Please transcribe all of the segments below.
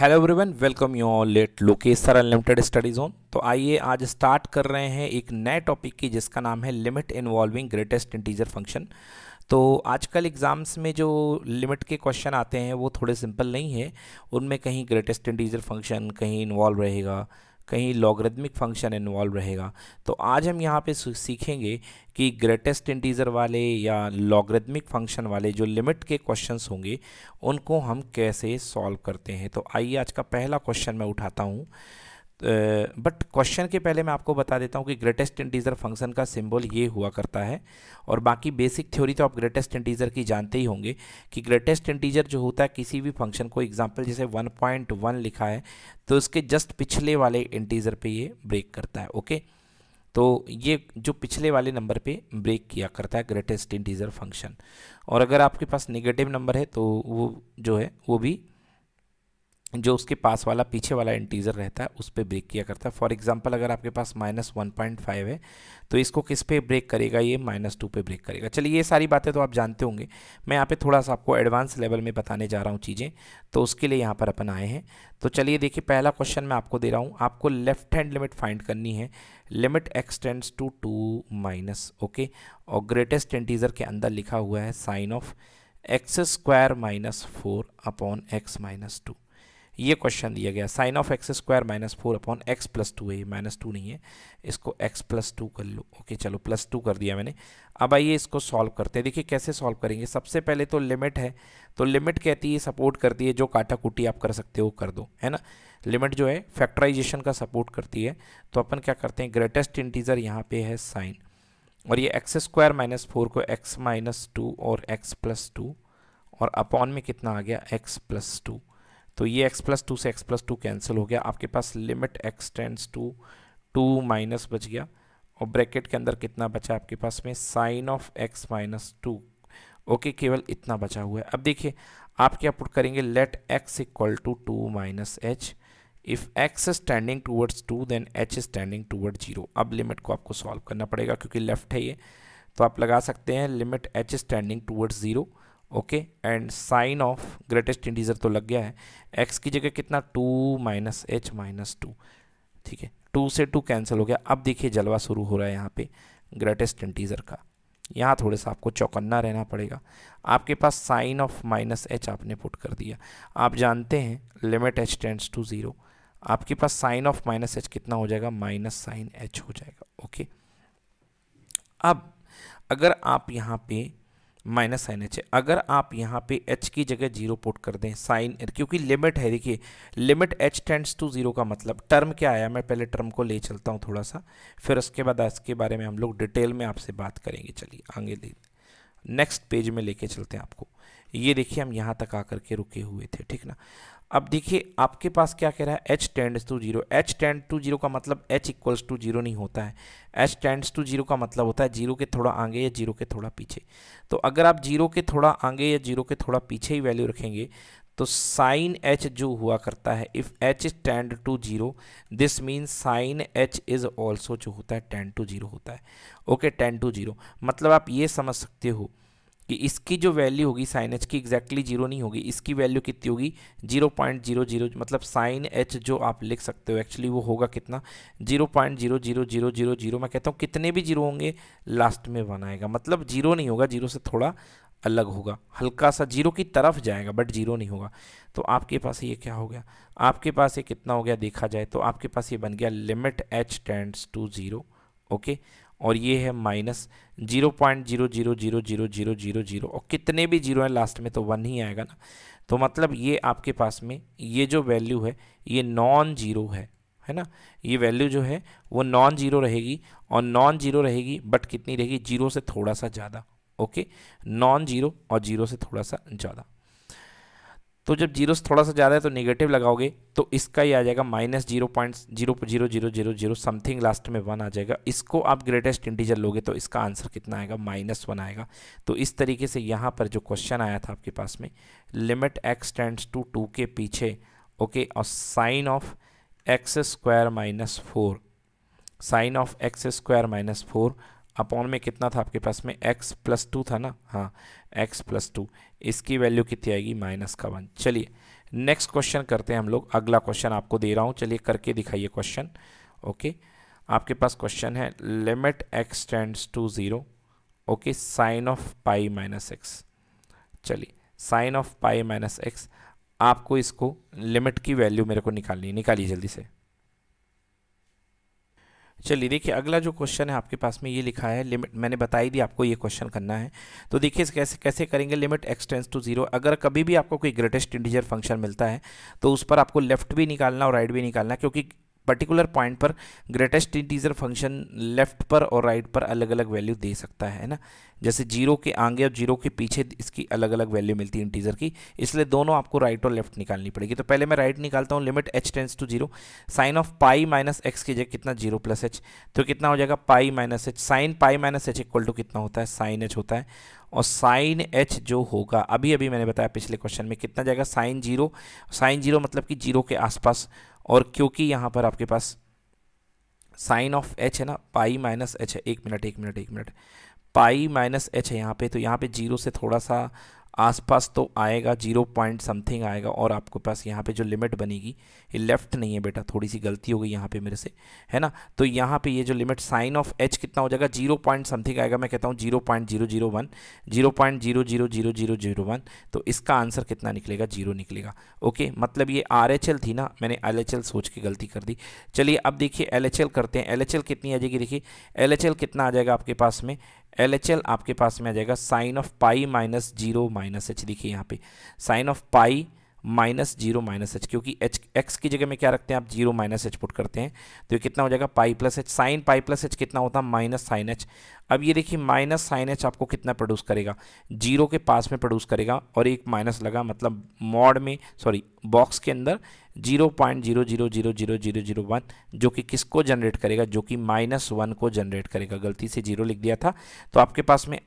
Hello everyone welcome you all let लोकेसर unlimited studies zone तो आइए आज स्टार्ट कर रहे हैं एक नए टॉपिक की जिसका नाम है limit involving greatest integer function तो आजकल एग्ज़ाम्स में जो लिमिट के क्वेश्चन आते हैं वो थोड़े सिंपल नहीं है उनमें कहीं ग्रेटेस्ट इंटीजर फंक्शन कहीं इन्वॉल्व रहेगा कहीं लॉगरिथमिक फंक्शन इन्वॉल्व रहेगा तो आज हम यहाँ पे सीखेंगे कि ग्रेटेस्ट इंटीज़र वाले या लॉगरिथमिक फंक्शन वाले जो लिमिट के क्वेश्चंस होंगे उनको हम कैसे सॉल्व करते हैं तो आइए आज का पहला क्वेश्चन मैं उठाता हूँ बट क्वेश्चन के पहले मैं आपको बता देता हूँ कि ग्रेटेस्ट इंटीजर फंक्शन का सिंबल ये हुआ करता है और बाकी बेसिक थ्योरी तो आप ग्रेटेस्ट इंटीजर की जानते ही होंगे कि ग्रेटेस्ट इंटीजर जो होता है किसी भी फंक्शन को एग्जाम्पल जैसे 1.1 लिखा है तो उसके जस्ट पिछले वाले इंटीजर पे ये ब्रेक करता है ओके तो ये जो पिछले वाले नंबर पे ब्रेक किया करता है ग्रेटेस्ट इंटीजर फंक्शन और अगर आपके पास नेगेटिव नंबर है तो वो जो है वो भी जो उसके पास वाला पीछे वाला इंटीजर रहता है उस पर ब्रेक किया करता है फॉर एग्जांपल अगर आपके पास माइनस वन पॉइंट फाइव है तो इसको किस पे ब्रेक करेगा ये माइनस टू पे ब्रेक करेगा चलिए ये सारी बातें तो आप जानते होंगे मैं यहाँ पे थोड़ा सा आपको एडवांस लेवल में बताने जा रहा हूँ चीज़ें तो उसके लिए यहाँ पर अपन आए हैं तो चलिए देखिए पहला क्वेश्चन मैं आपको दे रहा हूँ आपको लेफ्ट हैंड लिमिट फाइंड करनी है limit x tends to two minus okay और ग्रेटेस्ट इंटीजर के अंदर लिखा हुआ है sine of x square minus four upon x minus two ये क्वेश्चन दिया गया sine of x square minus four upon x plus two है ये माइनस टू नहीं है इसको एक्स प्लस टू कर लो ओके चलो प्लस टू कर दिया मैंने अब आइए इसको सॉल्व करते हैं देखिए कैसे सॉल्व करेंगे सबसे पहले तो लिमिट है तो लिमिट कहती है सपोर्ट करती है जो काटा कुटी आप कर सकते हो कर दो है ना लिमिट जो है फैक्टराइजेशन का सपोर्ट करती है तो अपन क्या करते हैं ग्रेटेस्ट इंटीजर यहाँ पे है साइन और ये एक्स स्क्वायर माइनस फोर को एक्स माइनस टू और एक्स प्लस टू और अपॉन में कितना आ गया एक्स प्लस टू तो ये x प्लस टू से x प्लस टू कैंसिल हो गया आपके पास limit x tends to two minus बच गया और ब्रैकेट के अंदर कितना बचा आपके पास में sine of x minus two okay केवल इतना बचा हुआ है अब देखिए आप क्या पुट करेंगे let x equal to two minus h if x standing towards two then h standing toward zero अब लिमिट को आपको सॉल्व करना पड़ेगा क्योंकि लेफ्ट है ये तो आप लगा सकते हैं limit h standing towards zero okay and sine of greatest integer तो लग गया है एक्स की जगह कितना two minus h minus two ठीक है टू से टू कैंसिल हो गया अब देखिए जलवा शुरू हो रहा है यहाँ पे ग्रेटेस्ट इंटीजर का यहाँ थोड़े सा आपको चौकन्ना रहना पड़ेगा आपके पास साइन ऑफ माइनस एच आपने पुट कर दिया आप जानते हैं limit h tends to zero आपके पास साइन ऑफ माइनस एच कितना हो जाएगा माइनस साइन एच हो जाएगा ओके अब अगर आप यहाँ पे माइनस साइन एच है अगर आप यहाँ पे एच की जगह जीरो पुट कर दें साइन क्योंकि लिमिट है देखिए limit h tends to zero का मतलब टर्म क्या आया मैं पहले टर्म को ले चलता हूँ थोड़ा सा फिर उसके बाद इसके बारे में हम लोग डिटेल में आपसे बात करेंगे चलिए आगे ले नेक्स्ट पेज में लेके चलते हैं आपको ये देखिए हम यहाँ तक आकर के रुके हुए थे ठीक ना अब देखिए आपके पास क्या कह रहा है h tends to zero h tend to zero का मतलब h इक्वल्स टू जीरो नहीं होता है h टेंड्स टू जीरो का मतलब होता है जीरो के थोड़ा आगे या जीरो के थोड़ा पीछे तो अगर आप जीरो के थोड़ा आगे या जीरो के थोड़ा पीछे ही वैल्यू रखेंगे तो साइन h जो हुआ करता है if h is tend to zero this mean sine h is also जो होता है टेंड टू जीरो होता है ओके टेंड टू जीरो मतलब आप ये समझ सकते हो कि इसकी जो वैल्यू होगी साइन एच की एग्जैक्टली जीरो नहीं होगी इसकी वैल्यू कितनी होगी जीरो पॉइंट जीरो जीरो मतलब साइन एच जो आप लिख सकते हो एक्चुअली वो होगा कितना zero point zero zero zero zero zero मैं कहता हूँ कितने भी जीरो होंगे लास्ट में वन आएगा मतलब जीरो नहीं होगा जीरो से थोड़ा अलग होगा हल्का सा जीरो की तरफ जाएगा बट जीरो नहीं होगा तो आपके पास ये क्या हो गया आपके पास ये कितना हो गया देखा जाए तो आपके पास ये बन गया limit h tends to zero okay और ये है minus zero point zero zero zero zero zero zero zero और कितने भी जीरो हैं लास्ट में तो वन ही आएगा ना तो मतलब ये आपके पास में ये जो वैल्यू है ये नॉन जीरो है है ना ये वैल्यू जो है वो नॉन जीरो रहेगी और नॉन जीरो रहेगी बट कितनी रहेगी जीरो से थोड़ा सा ज़्यादा ओके नॉन जीरो और जीरो से थोड़ा सा ज़्यादा तो जब जीरो से थोड़ा सा ज़्यादा है तो निगेटिव लगाओगे तो इसका ही आ जाएगा minus zero point zero zero zero zero zero something last में वन आ जाएगा इसको आप ग्रेटेस्ट इंटीजर लोगे तो इसका आंसर कितना आएगा माइनस वन आएगा तो इस तरीके से यहाँ पर जो क्वेश्चन आया था आपके पास में limit x tends to two के पीछे ओके और sine of x square minus four sine of x square minus four upon में कितना था आपके पास में x प्लस टू था ना हाँ x प्लस टू इसकी वैल्यू कितनी आएगी माइनस का वन चलिए नेक्स्ट क्वेश्चन करते हैं हम लोग अगला क्वेश्चन आपको दे रहा हूँ चलिए करके दिखाइए क्वेश्चन ओके आपके पास क्वेश्चन है limit x tends to zero okay sine of pi minus x चलिए sine of pi minus x आपको इसको लिमिट की वैल्यू मेरे को निकालनी निकालिए जल्दी से चलिए देखिए अगला जो क्वेश्चन है आपके पास में ये लिखा है लिमिट मैंने बताई दी आपको ये क्वेश्चन करना है तो देखिए कैसे कैसे करेंगे limit x tends to zero अगर कभी भी आपको कोई ग्रेटेस्ट इंटीजर फंक्शन मिलता है तो उस पर आपको लेफ्ट भी निकालना और राइट भी निकालना क्योंकि पर्टिकुलर पॉइंट पर ग्रेटेस्ट इंटीजर फंक्शन लेफ्ट पर और राइट right पर अलग अलग वैल्यू दे सकता है ना जैसे जीरो के आगे और जीरो के पीछे इसकी अलग अलग वैल्यू मिलती है इंटीजर की इसलिए दोनों आपको राइट right और लेफ्ट निकालनी पड़ेगी तो पहले मैं राइट right निकालता हूँ limit h tends to zero sine of pi minus x की जगह कितना जीरो प्लस एच तो कितना हो जाएगा pi minus h sine pi minus h equal to कितना होता है साइन एच होता है और साइन एच जो होगा अभी अभी मैंने बताया पिछले क्वेश्चन में कितना जाएगा साइन जीरो साइन जीरो मतलब कि जीरो के आसपास और क्योंकि यहाँ पर आपके पास साइन ऑफ एच है ना पाई माइनस एच है एक मिनट एक मिनट एक मिनट पाई माइनस एच है यहाँ पे तो यहाँ पे जीरो से थोड़ा सा आसपास तो आएगा जीरो पॉइंट समथिंग आएगा और आपके पास यहाँ पे जो लिमिट बनेगी ये लेफ़्ट नहीं है बेटा थोड़ी सी गलती हो गई यहाँ पे मेरे से है ना तो यहाँ पे ये जो लिमिट साइन ऑफ एच कितना हो जाएगा जीरो पॉइंट समथिंग आएगा मैं कहता हूँ zero point zero zero one zero point zero zero zero zero zero one तो इसका आंसर कितना निकलेगा जीरो निकलेगा ओके मतलब ये आर एच एल थी ना मैंने एल एच एल सोच के गलती कर दी चलिए अब देखिए एल एच एल करते हैं एल एच एल कितनी आ जाएगी देखिए एल एच एल कितना आ जाएगा आपके पास में एल एच एल आपके पास में आ जाएगा sine of pi minus zero minus h देखिए यहाँ पे sine of pi minus zero minus h क्योंकि एच एक्स की जगह में क्या रखते हैं आप जीरो माइनस एच पुट करते हैं तो ये कितना हो जाएगा pi plus h sine pi plus h कितना होता है माइनस साइन एच अब ये देखिए माइनस साइन एच आपको कितना प्रोड्यूस करेगा जीरो के पास में प्रोड्यूस करेगा और एक माइनस लगा मतलब मॉड में सॉरी बॉक्स के अंदर zero point zero zero zero zero zero zero one जो कि किसको जनरेट करेगा जो कि माइनस वन को जनरेट करेगा गलती से जीरो लिख दिया था तो आपके पास में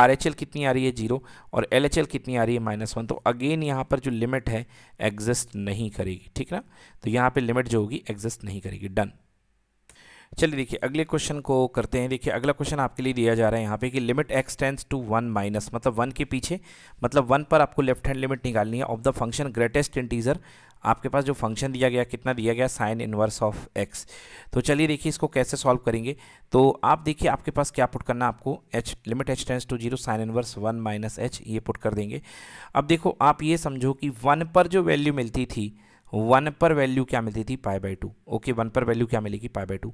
आर एच एल कितनी आ रही है जीरो और एल एच एल कितनी आ रही है माइनस वन तो अगेन यहाँ पर जो लिमिट है एग्जिस्ट नहीं करेगी ठीक ना तो यहाँ पे लिमिट जो होगी एग्जिस्ट नहीं करेगी डन चलिए देखिए अगले क्वेश्चन को करते हैं देखिए अगला क्वेश्चन आपके लिए दिया जा रहा है यहाँ पे कि limit x tends to one minus मतलब वन के पीछे मतलब वन पर आपको लेफ्ट हैंड लिमिट निकालनी है of the function greatest integer आपके पास जो फंक्शन दिया गया कितना दिया गया साइन इनवर्स ऑफ एक्स तो चलिए देखिए इसको कैसे सॉल्व करेंगे तो आप देखिए आपके पास क्या पुट करना आपको h limit h tends to zero sine inverse one minus h ये पुट कर देंगे अब देखो आप ये समझो कि वन पर जो वैल्यू मिलती थी वन पर वैल्यू क्या मिलती थी pi by two okay one पर वैल्यू क्या मिलेगी पाई बाई टू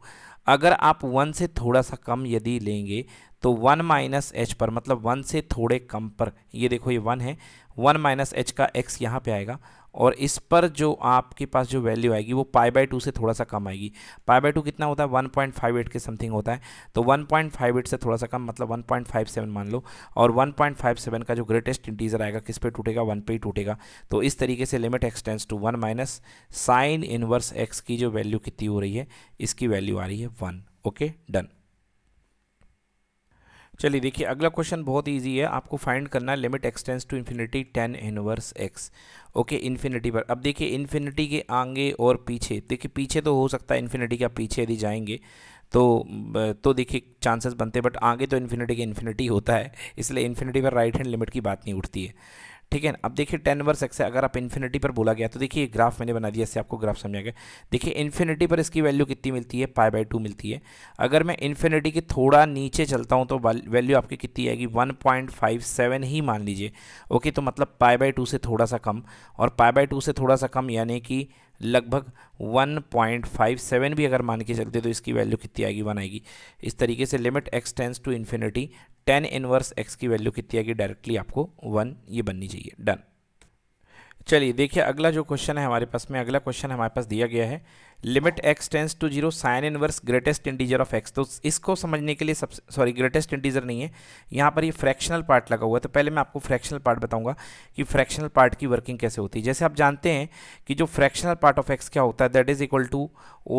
अगर आप वन से थोड़ा सा कम यदि लेंगे तो वन माइनस एच पर मतलब वन से थोड़े कम पर ये देखो ये वन है वन माइनस एच का एक्स यहाँ पे आएगा और इस पर जो आपके पास जो वैल्यू आएगी वो पाई बाई टू से थोड़ा सा कम आएगी पाई बाई टू कितना होता है वन पॉइंट फाइव एट के समथिंग होता है तो वन पॉइंट फाइव एट से थोड़ा सा कम मतलब वन पॉइंट फाइव सेवन मान लो और वन पॉइंट फाइव सेवन का जो ग्रेटेस्ट इंटीजर आएगा किस पे टूटेगा वन पे ही टूटेगा तो इस तरीके से limit x tends to one minus sine inverse x की जो वैल्यू कितनी हो रही है इसकी वैल्यू आ रही है वन ओके डन चलिए देखिए अगला क्वेश्चन बहुत ईजी है आपको फाइंड करना है limit x tends to infinity tan inverse x okay infinity पर अब देखिए इन्फिनिटी के आगे और पीछे देखिए पीछे तो हो सकता है इन्फिनिटी का पीछे यदि जाएंगे तो तो देखिए चांसेस बनते हैं बट आगे तो इन्फिनिटी के इन्फिनिटी होता है इसलिए इन्फिनिटी पर राइट हैंड लिमिट की बात नहीं उठती है ठीक है अब देखिए टेन वर्स एक्स है अगर आप इन्फिनिटी पर बोला गया तो देखिए ग्राफ मैंने बना दिया इससे आपको ग्राफ समझा गया देखिए इन्फिनिटी पर इसकी वैल्यू कितनी मिलती है पाई बाई टू मिलती है अगर मैं इन्फिनिटी के थोड़ा नीचे चलता हूँ तो वैल्यू आपकी कितनी आएगी वन पॉइंट फाइव सेवन ही मान लीजिए ओके तो मतलब पाई बाई टू से थोड़ा सा कम और पाई बाई टू से थोड़ा सा कम यानी कि लगभग 1.57 भी अगर मान के चलते तो इसकी वैल्यू कितनी आएगी वन आएगी इस तरीके से limit x tends to infinity tan inverse x की वैल्यू कितनी आएगी डायरेक्टली आपको वन ये बननी चाहिए डन चलिए देखिए अगला जो क्वेश्चन है हमारे पास में अगला क्वेश्चन हमारे पास दिया गया है limit x tends to zero sine inverse greatest integer of x तो इसको समझने के लिए सबसे सॉरी ग्रेटेस्ट इंटीजर नहीं है यहाँ पर ये फ्रैक्शनल पार्ट लगा हुआ है तो पहले मैं आपको फ्रैक्शनल पार्ट बताऊंगा कि फ्रैक्शनल पार्ट की वर्किंग कैसे होती है जैसे आप जानते हैं कि जो फ्रैक्शनल पार्ट ऑफ एक्स क्या होता है that is equal to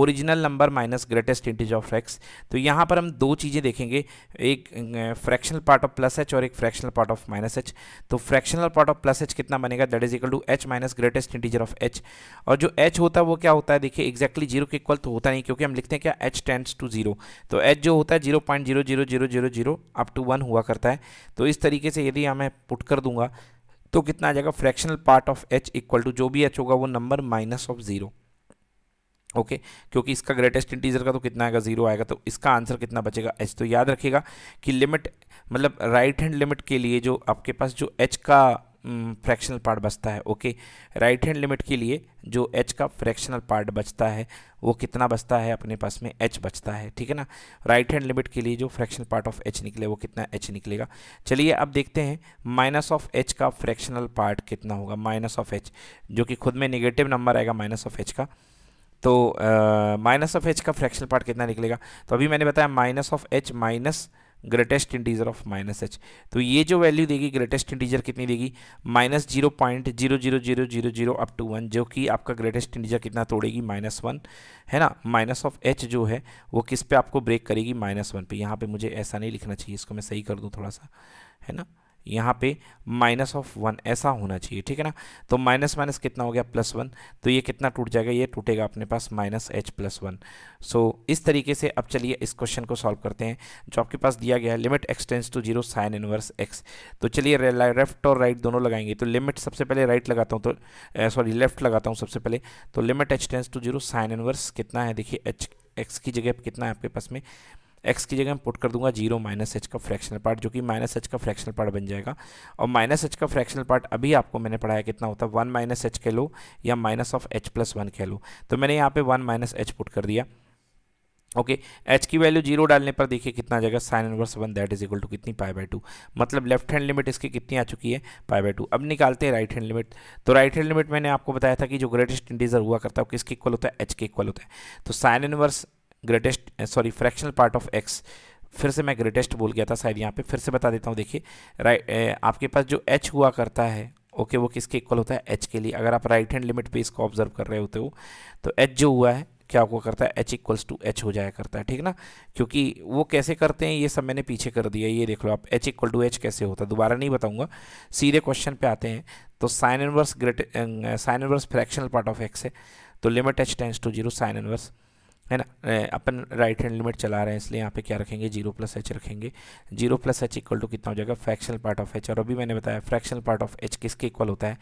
original number minus greatest integer of x तो यहाँ पर हम दो चीज़ें देखेंगे एक fractional part of plus h और एक fractional part of minus h तो fractional part of plus h कितना बनेगा that is equal to h minus greatest integer of h और जो एच होता है वो क्या होता है देखिए एग्जैक्ट डायरेक्टली जीरो के इक्वल तो होता नहीं क्योंकि हम लिखते हैं क्या एच टेंस टू जीरो तो एच जो होता है zero point zero zero zero zero zero up to one हुआ करता है तो इस तरीके से यदि हमें पुट कर दूंगा तो कितना आ जाएगा fractional part of h equal to जो भी एच होगा वो number minus of zero okay okay, क्योंकि इसका ग्रेटेस्ट इंटीजर का तो कितना आएगा जीरो आएगा तो इसका आंसर कितना बचेगा एच तो याद रखिएगा कि लिमिट मतलब राइट हैंड लिमिट के लिए जो आपके पास जो एच का फ्रैक्शनल हम्म, पार्ट बचता है ओके राइट हैंड लिमिट के लिए जो एच का फ्रैक्शनल पार्ट बचता है वो कितना बचता है अपने पास में एच बचता है ठीक है ना राइट हैंड लिमिट के लिए जो फ्रैक्शनल पार्ट ऑफ एच निकले वो कितना एच निकलेगा चलिए अब देखते हैं माइनस ऑफ एच का फ्रैक्शनल पार्ट कितना होगा माइनस ऑफ एच जो कि खुद में निगेटिव नंबर आएगा माइनस ऑफ एच का तो माइनस ऑफ एच का फ्रैक्शनल पार्ट कितना निकलेगा तो अभी मैंने बताया minus of h minus greatest integer of minus h तो ये जो वैल्यू देगी ग्रेटेस्ट इंटीजर कितनी देगी minus zero point zero zero zero zero zero up to one जो कि आपका ग्रेटेस्ट इंटीजर कितना तोड़ेगी माइनस वन है ना माइनस ऑफ एच जो है वो किस पे आपको ब्रेक करेगी माइनस वन पे यहाँ पे मुझे ऐसा नहीं लिखना चाहिए इसको मैं सही कर दूँ थोड़ा सा है ना यहाँ पे माइनस ऑफ वन ऐसा होना चाहिए ठीक है ना तो माइनस माइनस कितना हो गया प्लस वन तो ये कितना टूट जाएगा ये टूटेगा अपने पास minus h plus one so इस तरीके से अब चलिए इस क्वेश्चन को सॉल्व करते हैं जो आपके पास दिया गया है limit x tends to zero sine inverse x तो चलिए लेफ्ट और राइट दोनों लगाएंगे तो लिमिट सबसे पहले राइट लगाता हूँ तो सॉरी लेफ्ट लगाता हूँ सबसे पहले तो limit x tends to zero sine inverse कितना है देखिए एच एक्स की जगह कितना है आपके पास में एक्स की जगह मैं पुट कर दूंगा जीरो माइनस एच का फ्रैक्शनल पार्ट जो कि माइनस एच का फ्रैक्शनल पार्ट बन जाएगा और माइनस एच का फ्रैक्शनल पार्ट अभी आपको मैंने पढ़ाया कितना होता है वन माइनस एच कह लो या minus of h plus one कह लो तो मैंने यहाँ पे वन माइनस एच पुट कर दिया ओके okay, एच की वैल्यू जीरो डालने पर देखिए कितना आ जाएगा sine inverse one that is equal to कितनी पाई बाय टू मतलब लेफ्ट हैंड लिमिट इसकी कितनी आ चुकी है पाई बाय टू अब निकालते हैं राइट हैंड लिमिट तो राइट हैंड लिमिट मैंने आपको बताया था कि जो ग्रेटेस्ट इंटीजर हुआ करता है वो किसके इक्वल होता है एच के इक्वल होता है तो sine inverse greatest sorry fractional part of x फिर से मैं ग्रेटेस्ट बोल गया था शायद यहाँ पे फिर से बता देता हूँ देखिए राइट eh, आपके पास जो एच हुआ करता है ओके वो किसके इक्वल होता है एच के लिए अगर आप राइट हैंड लिमिट पे इसको ऑब्जर्व कर रहे होते हो तो एच जो हुआ है क्या आपको करता है एच इक्वल्स टू एच हो जाया करता है ठीक ना क्योंकि वो कैसे करते हैं ये सब मैंने पीछे कर दिया ये देख लो आप एच इक्वल टू एच कैसे होता है दोबारा नहीं बताऊंगा सीधे क्वेश्चन पे आते हैं तो sine inverse great sine inverse fractional part of x है तो limit h tends to zero sine inverse है ना अपन राइट हैंड लिमिट चला रहे हैं इसलिए यहाँ पे क्या रखेंगे जीरो प्लस एच रखेंगे zero plus h equal to कितना हो जाएगा फ्रैक्शनल पार्ट ऑफ एच और अभी मैंने बताया फ्रैक्शनल पार्ट ऑफ एच किसके इक्वल होता है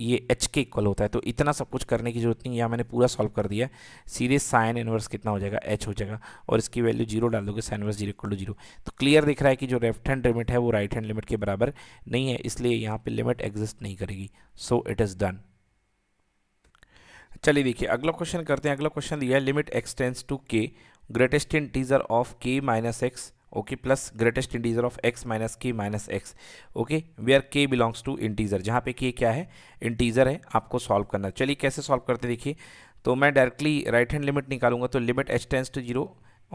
ये एच के इक्वल होता है तो इतना सब कुछ करने की जरूरत नहीं यहाँ मैंने पूरा सॉल्व कर दिया सीधे साइन इनवर्स कितना हो जाएगा एच हो जाएगा और इसकी वैल्यू जीरो डाल दोगे sine inverse zero equal to zero तो क्लियर दिख रहा है कि जो लेफ्ट हैंड लिमिट है वो राइट हैंड लिमिट के बराबर नहीं है इसलिए यहाँ पर लिमिट एग्जिस्ट नहीं करेगी सो इट इज़ डन चलिए देखिए अगला क्वेश्चन करते हैं अगला क्वेश्चन दिया है limit x tends to k greatest integer of k minus x okay plus greatest integer of x minus k minus x okay where k belongs to integer जहाँ पे के क्या है इंटीजर है आपको सॉल्व करना चलिए कैसे सॉल्व करते देखिए तो मैं डायरेक्टली राइट हैंड लिमिट निकालूंगा तो लिमिट एक्सटेंस टू जीरो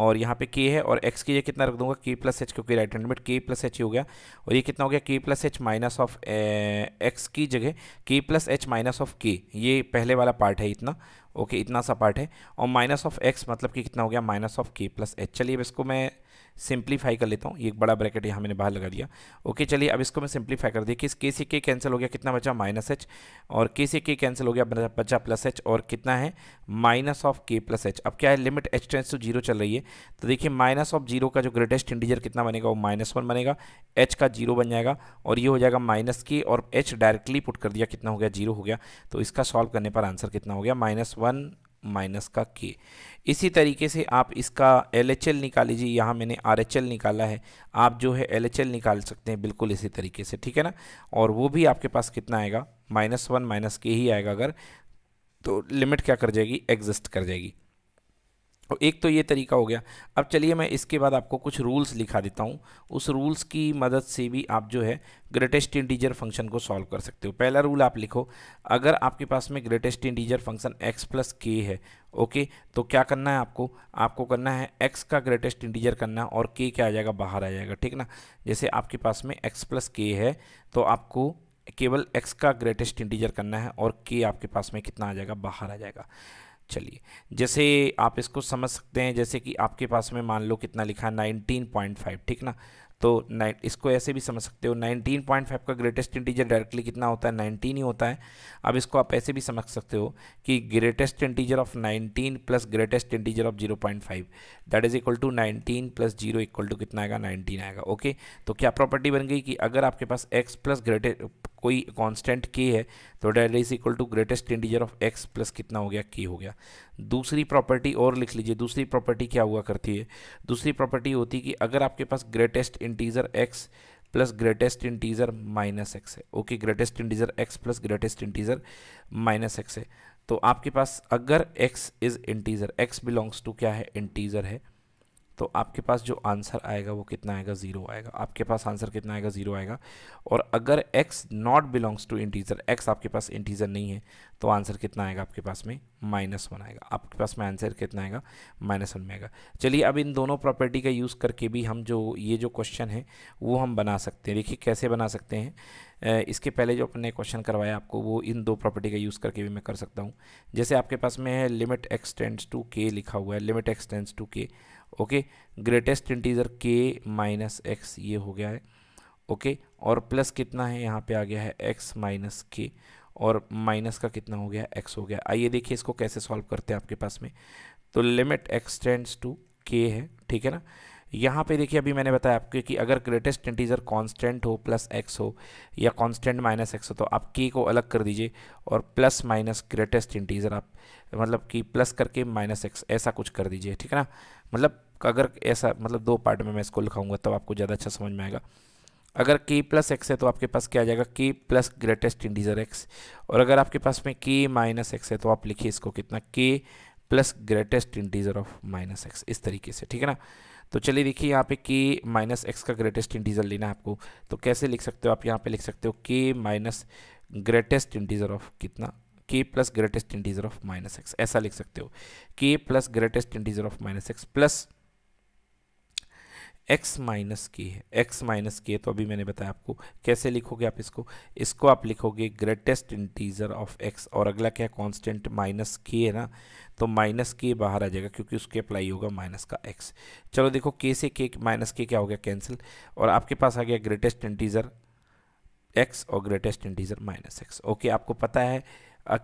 और यहाँ पे के है और एक्स की जगह कितना रख दूंगा के प्लस एच क्योंकि राइट हैंड में के प्लस एच ही हो गया और ये कितना हो गया k plus h minus of x की जगह के प्लस एच माइनस ऑफ के ये पहले वाला पार्ट है इतना ओके इतना सा पार्ट है और माइनस ऑफ एक्स मतलब कि कितना हो गया minus of k plus h चलिए अब इसको मैं सिंप्लीफाई कर लेता हूँ एक बड़ा ब्रैकेट यहाँ मैंने बाहर लगा दिया ओके चलिए अब इसको मैं सिंप्लीफाई कर दिया किस के सी के कैंसिल हो गया कितना बचा माइनस एच और के सी के कैंसिल हो गया बचा प्लस एच और कितना है minus of k plus h अब क्या है limit h tends to zero चल रही है तो देखिए माइनस ऑफ जीरो का जो ग्रेटेस्ट इंटीजर कितना बनेगा वो माइनस वन बनेगा एच का जीरो बन जाएगा और ये हो जाएगा माइनस के और एच डायरेक्टली पुट कर दिया कितना हो गया जीरो हो गया तो इसका सॉल्व करने पर आंसर कितना हो गया माइनस वन माइनस का के इसी तरीके से आप इसका एल एच एल निकाल लीजिए यहाँ मैंने आर एच एल निकाला है आप जो है एल एच एल निकाल सकते हैं बिल्कुल इसी तरीके से ठीक है ना और वो भी आपके पास कितना आएगा माइनस वन माइनस के ही आएगा अगर तो लिमिट क्या कर जाएगी एग्जिस्ट कर जाएगी तो एक तो ये तरीका हो गया अब चलिए मैं इसके बाद आपको कुछ रूल्स लिखा देता हूँ उस रूल्स की मदद से भी आप जो है ग्रेटेस्ट इंटीजर फंक्शन को सॉल्व कर सकते हो पहला रूल आप लिखो अगर आपके पास में greatest integer function x plus k है ओके तो क्या करना है आपको आपको करना है x का ग्रेटेस्ट इंटीजर करना और k क्या आ जाएगा बाहर आ जाएगा ठीक ना जैसे आपके पास में x प्लस के है तो आपको केवल x का ग्रेटेस्ट इंटीजर करना है और k आपके पास में कितना आ जाएगा बाहर आ जाएगा चलिए जैसे आप इसको समझ सकते हैं जैसे कि आपके पास में मान लो कितना लिखा नाइनटीन पॉइंट फाइव ठीक ना तो नाइन इसको ऐसे भी समझ सकते हो नाइनटीन पॉइंट फाइव का ग्रेटेस्ट इंटीजर डायरेक्टली कितना होता है नाइनटीन ही होता है अब इसको आप ऐसे भी समझ सकते हो कि greatest integer of nineteen plus greatest integer of zero point five that is equal to nineteen plus zero equal to कितना आएगा नाइनटीन आएगा ओके तो क्या प्रॉपर्टी बन गई कि अगर आपके पास एक्स प्लस ग्रेटे कोई कांस्टेंट के है तो that is equal to greatest integer of x plus कितना हो गया के हो गया दूसरी प्रॉपर्टी और लिख लीजिए दूसरी प्रॉपर्टी क्या हुआ करती है दूसरी प्रॉपर्टी होती है कि अगर आपके पास greatest integer x plus greatest integer minus x है okay greatest integer x plus greatest integer minus x है तो आपके पास अगर x is integer x belongs to क्या है इंटीजर है तो आपके पास जो आंसर आएगा वो कितना आएगा ज़ीरो आएगा आपके पास आंसर कितना आएगा ज़ीरो आएगा और अगर x not belongs to integer x आपके पास इंटीजर नहीं है तो आंसर कितना आएगा आपके पास में माइनस वन आएगा आपके पास में आंसर कितना आएगा माइनस वन में आएगा चलिए अब इन दोनों प्रॉपर्टी का यूज़ करके भी हम जो ये जो क्वेश्चन है वो हम बना सकते हैं देखिए कैसे बना सकते हैं इसके पहले जो अपने क्वेश्चन करवाया आपको वो इन दो प्रॉपर्टी का यूज़ करके भी मैं कर सकता हूँ जैसे आपके पास में है लिमिट एक्सटेंड्स टू के लिखा हुआ है limit x tends to k okay greatest integer k minus x ये हो गया है ओके और प्लस कितना है यहाँ पे आ गया है एक्स माइनस के और माइनस का कितना हो गया एक्स हो गया आइए देखिए इसको कैसे सॉल्व करते हैं आपके पास में तो लिमिट एक्सटेंड्स टू के है ठीक है ना यहाँ पे देखिए अभी मैंने बताया आपके कि अगर ग्रेटेस्ट इंटीजर कांस्टेंट हो प्लस एक्स हो या कांस्टेंट माइनस एक्स हो तो आप के को अलग कर दीजिए और प्लस माइनस ग्रेटेस्ट इंटीजर आप मतलब कि प्लस करके माइनस एक्स ऐसा कुछ कर दीजिए ठीक है ना मतलब अगर ऐसा मतलब दो पार्ट में मैं इसको लिखाऊंगा तब तो आपको ज़्यादा अच्छा समझ में आएगा अगर के प्लस एक्स है तो आपके पास क्या आ जाएगा के प्लस ग्रेटेस्ट इंटीजर एक्स और अगर आपके पास में के माइनस एक्स है तो आप लिखिए इसको कितना k plus greatest integer of minus x इस तरीके से ठीक है ना तो चलिए देखिए यहाँ पे के माइनस एक्स का ग्रेटेस्ट इंटीजर लेना है आपको तो कैसे लिख सकते हो आप यहाँ पे लिख सकते हो के माइनस ग्रेटेस्ट इंटीजर ऑफ कितना k plus greatest integer of minus x ऐसा लिख सकते हो k plus greatest integer of minus x plus x minus k है एक्स माइनस के तो अभी मैंने बताया आपको कैसे लिखोगे आप इसको इसको आप लिखोगे ग्रेटेस्ट इंटीजर ऑफ एक्स और अगला क्या है कॉन्स्टेंट माइनस के है ना तो माइनस के बाहर आ जाएगा क्योंकि उसके अप्लाई होगा माइनस का एक्स चलो देखो के से के माइनस के क्या हो गया कैंसिल और आपके पास आ गया ग्रेटेस्ट इंटीजर एक्स और greatest integer minus x okay आपको पता है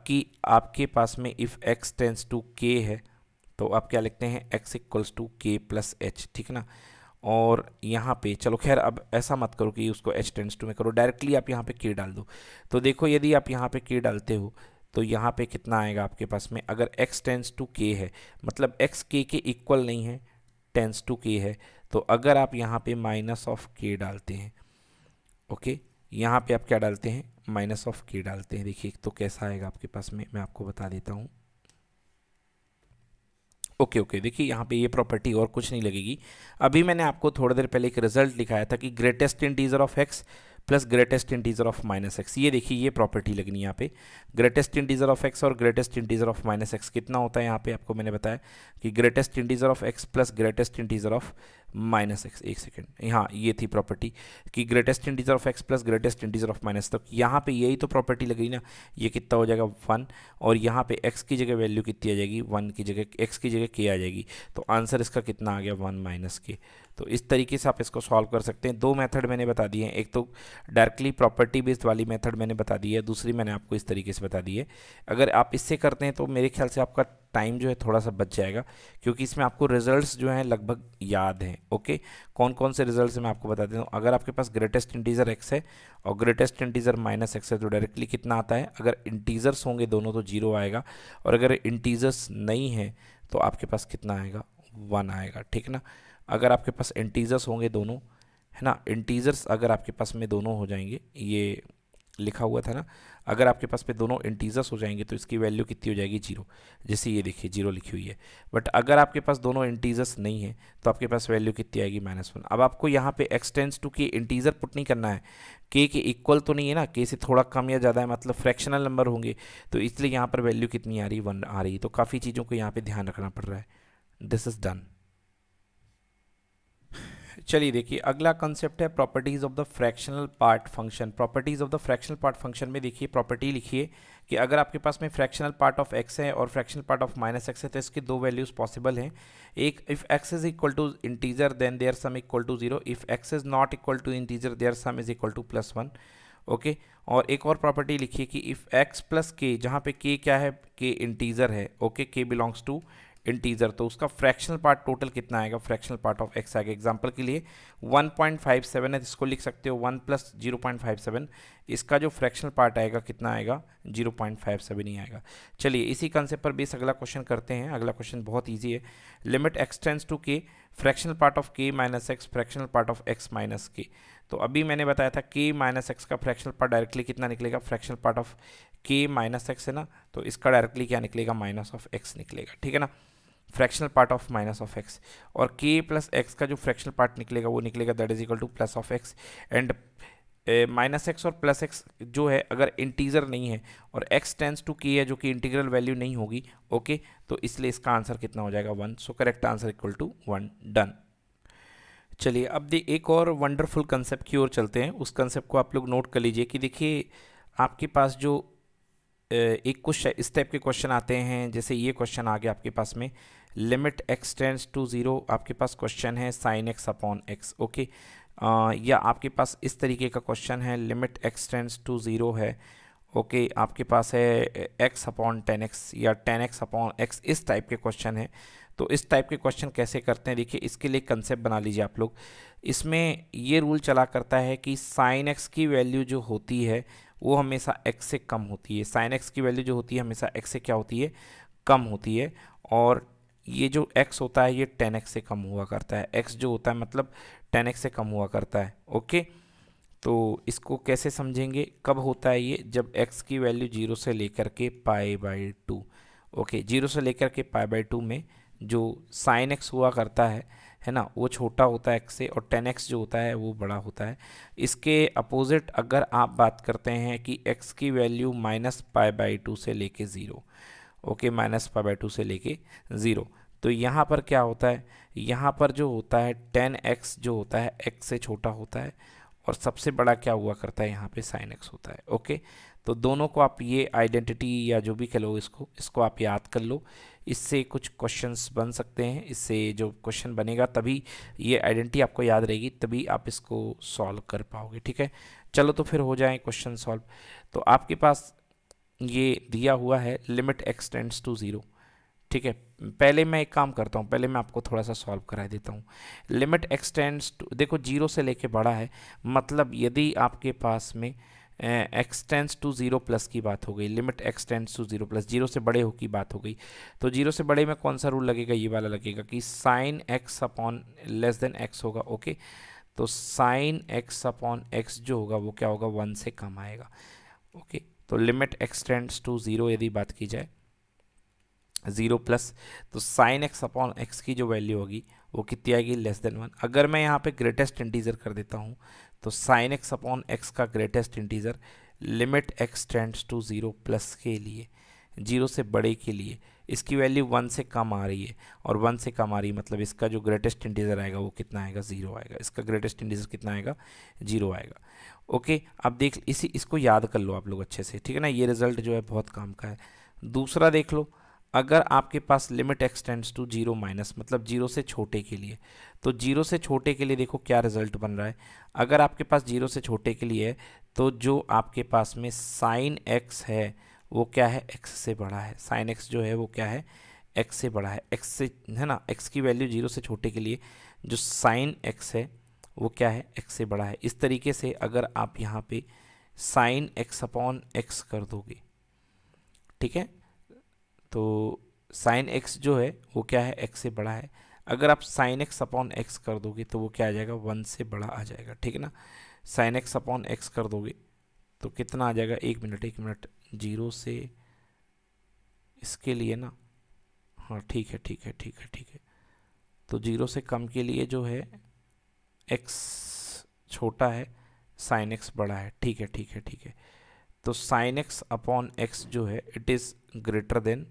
कि आपके पास में इफ़ एक्स टेंस टू के है तो आप क्या लिखते हैं x equals to k plus h ठीक ना और यहाँ पे चलो खैर अब ऐसा मत करो कि उसको एच टेंस टू में करो डायरेक्टली आप यहाँ पे के डाल दो तो देखो यदि आप यहाँ पे के डालते हो तो यहाँ पे कितना आएगा आपके पास में अगर x टेंस टू के है मतलब x के के इक्वल नहीं है टेंस टू के है तो अगर आप यहाँ पे माइनस ऑफ के डालते हैं ओके यहाँ पे आप क्या डालते हैं माइनस ऑफ के डालते हैं देखिए तो कैसा आएगा आपके पास में मैं आपको बता देता हूँ ओके ओके देखिए यहाँ पे ये प्रॉपर्टी और कुछ नहीं लगेगी अभी मैंने आपको थोड़ी देर पहले एक रिजल्ट लिखाया था कि greatest integer of x plus greatest integer of minus x ये देखिए ये प्रॉपर्टी लगनी है यहाँ पे ग्रेटेस्ट इंटीजर ऑफ एक्स और greatest integer of minus x कितना होता है यहाँ पे आपको मैंने बताया कि greatest integer of x plus greatest integer of minus x एक सेकेंड यहाँ ये थी प्रॉपर्टी कि greatest integer of x plus greatest integer of minus तो यहाँ पे यही तो प्रॉपर्टी लग रही ना ये कितना हो जाएगा वन और यहाँ पे एक्स की जगह वैल्यू कितनी आ जाएगी वन की जगह एक्स की जगह के आ जाएगी तो आंसर इसका कितना आ गया वन माइनस के तो इस तरीके से आप इसको सॉल्व कर सकते हैं दो मेथड मैंने बता दिए हैं एक तो डायरेक्टली प्रॉपर्टी बेस्ड वाली मेथड मैंने बता दी है दूसरी मैंने आपको इस तरीके से बता दी है अगर आप इससे करते हैं तो मेरे ख्याल से आपका टाइम जो है थोड़ा सा बच जाएगा क्योंकि इसमें आपको रिजल्ट्स जो हैं लगभग याद हैं ओके कौन कौन से रिजल्ट्स मैं आपको बता देता हूँ अगर आपके पास ग्रेटेस्ट इंटीजर एक्स है और ग्रेटेस्ट इंटीजर माइनस एक्स है तो डायरेक्टली कितना आता है अगर इंटीजर्स होंगे दोनों तो जीरो आएगा और अगर इंटीजर्स नहीं हैं तो आपके पास कितना आएगा वन आएगा ठीक ना अगर आपके पास इंटीजर्स होंगे दोनों है ना इंटीजर्स अगर आपके पास में दोनों हो जाएंगे ये लिखा हुआ था ना अगर आपके पास पे दोनों इंटीजर्स हो जाएंगे तो इसकी वैल्यू कितनी हो जाएगी जीरो जैसे ये देखिए जीरो लिखी हुई है बट अगर आपके पास दोनों इंटीजर्स नहीं है तो आपके पास वैल्यू कितनी आएगी माइनस वन अब आपको यहाँ पे x tends to k integer put नहीं करना है के के इक्वल तो नहीं है ना के से थोड़ा कम या ज़्यादा है मतलब फ्रैक्शनल नंबर होंगे तो इसलिए यहाँ पर वैल्यू कितनी आ रही वन आ रही तो काफ़ी चीज़ों को यहाँ पर ध्यान रखना पड़ रहा है दिस इज़ डन चलिए देखिए अगला कंसेप्ट है properties of the fractional part function properties of the fractional part function में देखिए प्रॉपर्टी लिखिए कि अगर आपके पास में फ्रैक्शनल पार्ट ऑफ एक्स है और fractional part of minus x है तो इसके दो वैल्यूज पॉसिबल हैं एक if x is equal to integer then their sum equal to zero if x is not equal to integer their sum is equal to plus one okay और एक और property लिखिए कि इफ़ एक्स प्लस के जहाँ पे के क्या है के इंटीजर है ओके के बिलोंग्स टू इंटीजर तो उसका फ्रैक्शनल पार्ट टोटल कितना आएगा फ्रैक्शनल पार्ट ऑफ एक्स आएगा एग्जाम्पल के लिए 1.57 है इसको लिख सकते हो 1 प्लस जीरो इसका जो फ्रैक्शनल पार्ट आएगा कितना आएगा 0.57 ही आएगा चलिए इसी कंसेप्ट पर बेस अगला क्वेश्चन करते हैं अगला क्वेश्चन बहुत ईजी है limit x tends to k fractional part of k minus x fractional part of x minus k तो अभी मैंने बताया था के माइनस एक्स का फ्रैक्शनल पार्ट डायरेक्टली कितना निकलेगा fractional part of k minus x है ना तो इसका डायरेक्टली क्या निकलेगा माइनस ऑफ एक्स निकलेगा ठीक है ना fractional part of minus of x और के प्लस एक्स का जो फ्रैक्शनल पार्ट निकलेगा वो निकलेगा that is equal to plus of x and minus x और प्लस एक्स जो है अगर इंटीजर नहीं है और एक्स टेंस टू के है जो कि इंटीग्रल वैल्यू नहीं होगी ओके okay? तो इसलिए इसका आंसर कितना हो जाएगा one so correct answer equal to one done चलिए अब दे एक और वंडरफुल कंसेप्ट की ओर चलते हैं उस कंसेप्ट को आप लोग नोट कर लीजिए कि देखिए आपके पास जो एक कुछ इस टाइप के क्वेश्चन आते हैं जैसे ये क्वेश्चन आ गया आपके पास में limit x tends to zero आपके पास क्वेश्चन है sine x upon x okay या आपके पास इस तरीके का क्वेश्चन है limit x tends to zero है ओके okay, आपके पास है एक्स अपॉन टेन एक्स या टेन एक्स अपॉन एक्स इस टाइप के क्वेश्चन है तो इस टाइप के क्वेश्चन कैसे करते हैं देखिए इसके लिए कंसेप्ट बना लीजिए आप लोग इसमें ये रूल चला करता है कि साइन एक्स की वैल्यू जो होती है वो हमेशा एक्स से कम होती है साइन एक्स की वैल्यू जो होती है हमेशा एक्स से क्या होती है कम होती है और ये जो x होता है ये टेन एक्स से कम हुआ करता है x जो होता है मतलब टेन एक्स से कम हुआ करता है ओके तो इसको कैसे समझेंगे कब होता है ये जब x की वैल्यू जीरो से लेकर के पाए बाई टू ओके जीरो से लेकर के पाए बाई टू में जो साइन एक्स हुआ करता है है ना वो छोटा होता है एक्स से और टेन एक्स जो होता है वो बड़ा होता है इसके अपोज़िट अगर आप बात करते हैं कि एक्स की value minus pi by two से लेके zero okay minus pi by two से लेके ज़ीरो तो यहाँ पर क्या होता है यहाँ पर जो होता है टेन एक्स जो होता है एक्स से छोटा होता है और सबसे बड़ा क्या हुआ करता है यहाँ पे साइन एक्स होता है ओके तो दोनों को आप ये आइडेंटिटी या जो भी कह लो इसको इसको आप याद कर लो इससे कुछ क्वेश्चंस बन सकते हैं इससे जो क्वेश्चन बनेगा तभी ये आइडेंटिटी आपको याद रहेगी तभी आप इसको सॉल्व कर पाओगे ठीक है चलो तो फिर हो जाए क्वेश्चन सॉल्व तो आपके पास ये दिया हुआ है लिमिट एक्सटेंड्स टू ज़ीरो ठीक है पहले मैं एक काम करता हूँ पहले मैं आपको थोड़ा सा सॉल्व करा देता हूँ लिमिट एक्सटेंड्स टू देखो जीरो से लेके बड़ा है मतलब यदि आपके पास में एक्सटेंड्स टू ज़ीरो प्लस की बात हो गई limit x tends to zero plus zero से बड़े हो की बात हो गई तो जीरो से बड़े में कौन सा रूल लगेगा ये वाला लगेगा कि sine x upon less than x होगा ओके तो साइन एक्स अपॉन एक्स जो होगा वो क्या होगा वन से कम आएगा ओके तो लिमिट एक्सटेंड्स टू ज़ीरो यदि बात की जाए ज़ीरो प्लस तो साइन एक्स अपॉन एक्स की जो वैल्यू होगी वो कितनी आएगी लेस देन वन अगर मैं यहाँ पे ग्रेटेस्ट इंटीजर कर देता हूँ तो साइन एक्स अपॉन एक्स का greatest integer limit x tends to zero plus के लिए जीरो से बड़े के लिए इसकी वैल्यू वन से कम आ रही है और वन से कम आ रही है मतलब इसका जो ग्रेटेस्ट इंडीज़र आएगा वो कितना आएगा ज़ीरो आएगा इसका ग्रेटेस्ट इंडीज़र कितना आएगा जीरो आएगा ओके अब देख इसी इसको याद कर लो आप लोग अच्छे से ठीक है ना ये रिजल्ट जो है बहुत काम का है दूसरा देख लो अगर आपके पास limit x tends to zero minus मतलब जीरो से छोटे के लिए तो जीरो से छोटे के लिए देखो क्या रिजल्ट बन रहा है अगर आपके पास जीरो से छोटे के लिए है तो जो आपके पास में साइन एक्स है वो क्या है एक्स से बड़ा है साइन एक्स जो है वो क्या है एक्स से बड़ा है एक्स से है ना एक्स की वैल्यू जीरो से छोटे के लिए जो साइन एक्स है वो क्या है एक्स से बड़ा है इस तरीके से अगर आप यहाँ पे साइन एक्स अपॉन एक्स कर दोगे ठीक है तो साइन एक्स जो है वो क्या है एक्स से बड़ा है अगर आप साइन एक्स अपॉन एक्स कर दोगे तो वो क्या आ जाएगा वन से बड़ा आ जाएगा ठीक है ना साइन एक्स अपॉन एक्स कर दोगे तो कितना आ जाएगा एक मिनट एक मिनट जीरो से इसके लिए ना हाँ ठीक है ठीक है ठीक है ठीक है तो जीरो से कम के लिए जो है एक्स छोटा है साइन एक्स बड़ा है ठीक है ठीक है ठीक है तो साइन एक्स अपॉन एक्स जो है it is greater than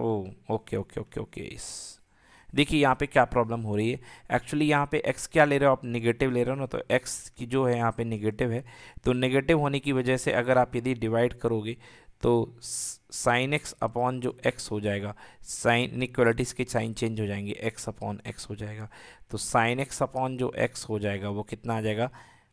o okay okay okay okay इस देखिए यहाँ पे क्या प्रॉब्लम हो रही है एक्चुअली यहाँ पे एक्स क्या ले रहे हो आप निगेटिव ले रहे हो ना तो एक्स की जो है यहाँ पे निगेटिव है तो निगेटिव होने की वजह से अगर आप यदि डिवाइड करोगे तो साइन एक्स अपॉन जो एक्स हो जाएगा साइन इनिक्वलिटीज़ के साइन चेंज हो जाएंगे एक्स अपॉन एक्स हो जाएगा तो साइन एक्स अपॉन जो एक्स हो जाएगा वो कितना आ जाएगा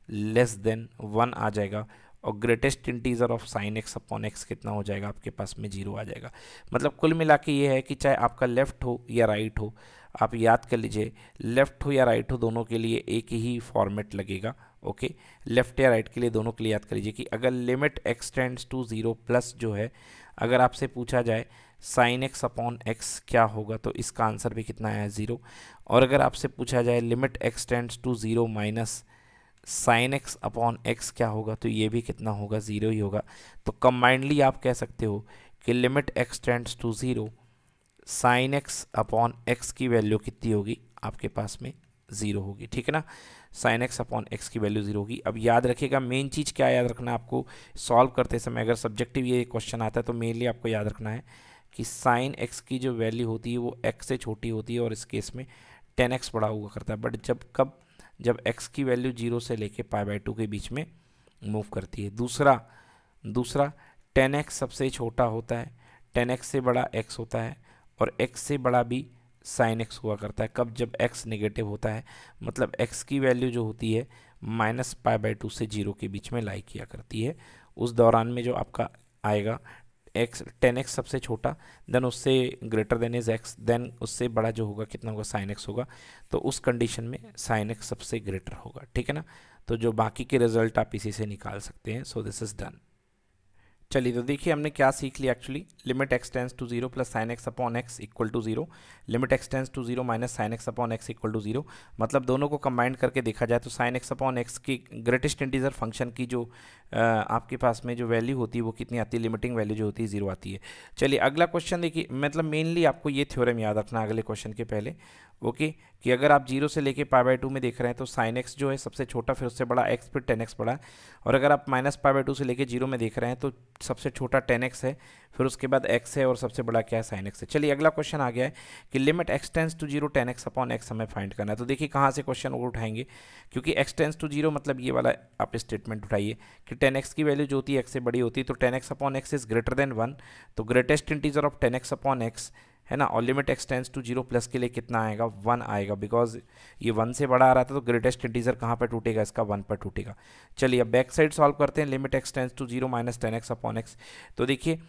लेस देन वन आ जाएगा और greatest integer of sine x upon x कितना हो जाएगा आपके पास में जीरो आ जाएगा मतलब कुल मिला के ये है कि चाहे आपका लेफ़्ट हो या राइट हो आप याद कर लीजिए लेफ़्ट हो या राइट हो दोनों के लिए एक ही फॉर्मेट लगेगा ओके लेफ़्ट या राइट के लिए दोनों के लिए याद कर लीजिए कि अगर limit x tends to zero plus जो है अगर आपसे पूछा जाए साइन एक्स अपॉन एक्स क्या होगा तो इसका आंसर भी कितना आया ज़ीरो और अगर आपसे पूछा जाए limit x tends to zero minus sine x upon x क्या होगा तो ये भी कितना होगा ज़ीरो ही होगा तो कम्बाइंडली आप कह सकते हो कि limit x tends to zero sine x upon x की वैल्यू कितनी होगी आपके पास में ज़ीरो होगी ठीक है ना साइन एक्स अपॉन एक्स की वैल्यू ज़ीरो होगी अब याद रखिएगा मेन चीज़ क्या याद रखना आपको सॉल्व करते समय अगर सब्जेक्टिव ये क्वेश्चन आता है तो मेनली आपको याद रखना है कि साइन एक्स की जो वैल्यू होती है वो एक्स से छोटी होती है और इस केस में टेन एक्स बड़ा हुआ करता है बट जब कब जब एक्स की वैल्यू जीरो से लेके पाई बाई टू के बीच में मूव करती है दूसरा दूसरा टेन एक्स सबसे छोटा होता है टेन एक्स से बड़ा एक्स होता है और एक्स से बड़ा भी साइन एक्स हुआ करता है कब जब एक्स नेगेटिव होता है मतलब एक्स की वैल्यू जो होती है माइनस पाई बाई टू से जीरो के बीच में लाई किया करती है उस दौरान में जो आपका आएगा एक्स टेन एक्स सबसे छोटा देन उससे greater than is x then उससे बड़ा जो होगा कितना होगा साइन एक्स होगा तो उस कंडीशन में साइन एक्स सबसे ग्रेटर होगा ठीक है ना तो जो बाकी के रिजल्ट आप इसी से निकाल सकते हैं सो दिस इज़ डन चलिए तो देखिए हमने क्या सीख लिया actually limit x tends to zero plus sine x upon x equal to zero limit x tends to zero minus sine x upon x equal to zero मतलब दोनों को कंबाइंड करके देखा जाए तो साइन एक्स अपॉन एक्स की ग्रेटेस्ट इंटीजर फंक्शन की जो आ, आपके पास में जो वैल्यू होती है वो कितनी आती है लिमिटिंग वैल्यू जो होती है जीरो आती है चलिए अगला क्वेश्चन देखिए मतलब मेनली आपको ये थ्योरम याद रखना अगले क्वेश्चन के पहले ओके कि अगर आप जीरो से लेके पाई बाय टू में देख रहे हैं तो साइन एक्स जो है सबसे छोटा फिर उससे बड़ा एक्स फिर टेन एक्स बड़ा और अगर आप माइनस पाई बाई टू से लेके जीरो में देख रहे हैं तो सबसे छोटा टेन एक्स है फिर उसके बाद एक्स है और सबसे बड़ा क्या है साइन एक्स है चलिए अगला क्वेश्चन आ गया है कि limit x tends to zero tan x upon x हमें फाइंड करना है तो देखिए कहाँ से क्वेश्चन वो उठाएंगे क्योंकि एक्स टेंस टू जीरो मतलब ये वाला आप स्टेटमेंट उठाइए कि टेन एक्स की वैल्यू जो होती है एक्स से बड़ी होती है तो tan x upon x is greater than one तो greatest integer of tan x upon x है ना और limit x tends to zero plus के लिए कितना आएगा वन आएगा बिकॉज ये वन से बड़ा आ रहा था तो ग्रेटेस्ट इंटीजर कहाँ पर टूटेगा इसका वन पर टूटेगा चलिए अब बैक साइड सॉल्व करते हैं limit x tends to zero minus tan x upon x तो देखिए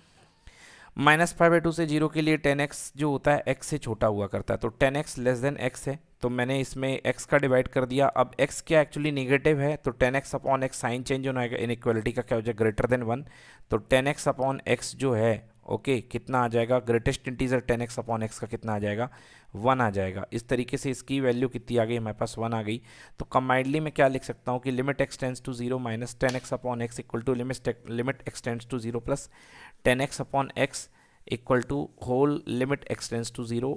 माइनस फाइव बाई टू से जीरो के लिए टेन एक्स जो होता है एक्स से छोटा हुआ करता है तो tan x less than x है तो मैंने इसमें एक्स का डिवाइड कर दिया अब एक्स क्या एक्चुअली निगेटिव है तो tan x upon x sign change होना है इक्वलिटी का क्या हो जाए ग्रेटर देन वन तो टेन एक्स अपॉन एक्स जो है ओके कितना आ जाएगा greatest integer tan x upon x का कितना आ जाएगा वन आ जाएगा इस तरीके से इसकी वैल्यू कितनी आ गई हमारे पास वन आ गई तो कम्बाइंडली मैं क्या लिख सकता हूँ कि limit x tends to zero minus tan x upon x equal to limit limit x tends to zero plus tan x upon x equal to whole limit x tends to zero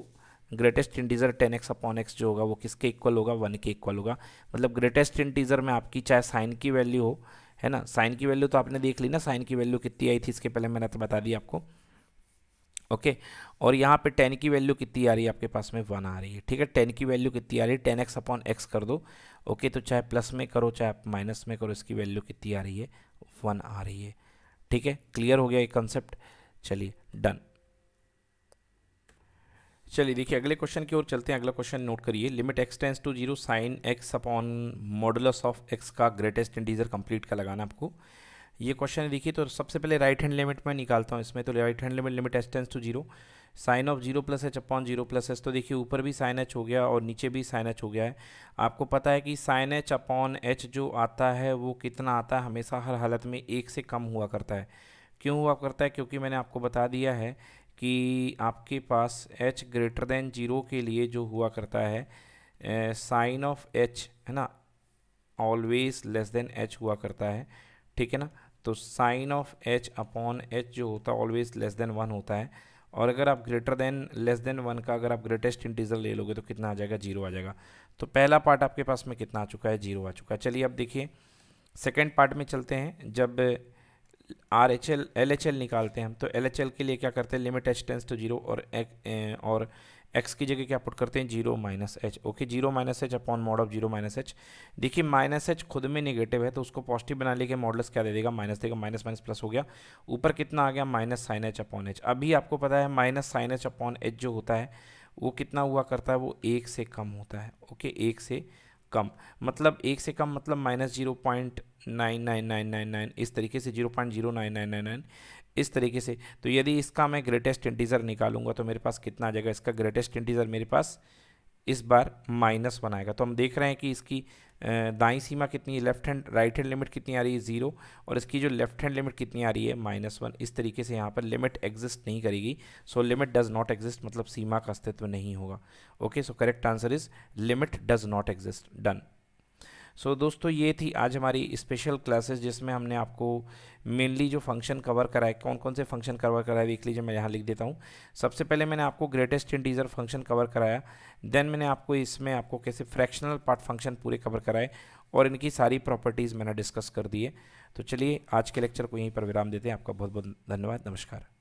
greatest integer tan x upon x जो होगा वो किसके equal होगा one के equal होगा मतलब greatest integer में आपकी चाहे साइन की वैल्यू हो है ना साइन की वैल्यू तो आपने देख ली ना साइन की वैल्यू कितनी आई थी इसके पहले मैंने तो बता दी आपको ओके okay. और यहाँ पे टेन की वैल्यू कितनी आ रही है आपके पास में वन आ रही है ठीक है टेन की वैल्यू कितनी आ रही है टेन एक्स अपॉन एक्स कर दो ओके okay, तो चाहे प्लस में करो चाहे आप माइनस में करो इसकी वैल्यू कितनी आ रही है वन आ रही है ठीक है क्लियर हो गया ये कंसेप्ट चलिए डन चलिए देखिए अगले क्वेश्चन की ओर चलते हैं अगला क्वेश्चन नोट करिए limit x tends to zero sine x upon modulus of x का ग्रेटेस्ट इंटीजर कंप्लीट का लगाना आपको ये क्वेश्चन है देखिए तो सबसे पहले राइट हैंड लिमिट मैं निकालता हूँ इसमें तो right hand limit limit x tends to zero sine of zero plus h upon zero plus h तो देखिए ऊपर भी साइन एच हो गया और नीचे भी साइन एच हो गया है आपको पता है कि साइन एच अपॉन एच जो आता है वो कितना आता है हमेशा हर हालत में एक से कम हुआ करता है क्यों हुआ करता है क्योंकि मैंने आपको बता दिया है कि आपके पास h ग्रेटर देन ज़ीरो के लिए जो हुआ करता है साइन ऑफ h है ना ऑलवेज लेस देन h हुआ करता है ठीक है ना तो sine of h upon h जो होता है ऑलवेज लेस देन वन होता है और अगर आप greater than less than one का अगर आप ग्रेटेस्ट इंटीजर ले लोगे तो कितना आ जाएगा जीरो आ जाएगा तो पहला पार्ट आपके पास में कितना आ चुका है जीरो आ चुका है चलिए अब देखिए सेकेंड पार्ट में चलते हैं जब R H L L H L निकालते हैं हम तो एल एच एल के लिए क्या करते हैं limit h tends to zero और एक, और एक्स की जगह क्या पुट करते हैं zero minus h okay zero minus h upon mod of zero minus h देखिए माइनस एच खुद में निगेटिव है तो उसको पॉजिटिव बना लेके मॉडल्स क्या दे देगा माइनस देगा माइनस माइनस प्लस हो गया ऊपर कितना आ गया minus sine h upon h अभी आपको पता है minus sine h upon h जो होता है वो कितना हुआ करता है वो एक से कम होता है ओके एक से कम मतलब एक से कम मतलब minus zero point nine nine nine nine nine इस तरीके से zero point zero nine nine nine nine इस तरीके से तो यदि इसका मैं ग्रेटेस्ट इंटीज़र निकालूंगा तो मेरे पास कितना आ जाएगा इसका ग्रेटेस्ट इंटीज़र मेरे पास इस बार माइनस वन आएगा तो हम देख रहे हैं कि इसकी दाई सीमा कितनी है left hand right hand limit कितनी आ रही है ज़ीरो और इसकी जो लेफ्ट हैंड लिमिट कितनी आ रही है माइनस वन इस तरीके से यहाँ पर लिमिट एग्जिस्ट नहीं करेगी so limit does not exist मतलब सीमा का अस्तित्व नहीं होगा okay so correct answer is limit does not exist done so so, दोस्तों ये थी आज हमारी स्पेशल क्लासेस जिसमें हमने आपको मेनली जो फंक्शन कवर कराए कौन कौन से फंक्शन कवर कराए देख लीजिए मैं यहाँ लिख देता हूँ सबसे पहले मैंने आपको ग्रेटेस्ट इंटीजर फंक्शन कवर कराया देन मैंने आपको इसमें आपको कैसे फ्रैक्शनल पार्ट फंक्शन पूरे कवर कराए और इनकी सारी प्रॉपर्टीज़ मैंने डिस्कस कर दिए तो चलिए आज के लेक्चर को यहीं पर विराम देते हैं आपका बहुत बहुत धन्यवाद नमस्कार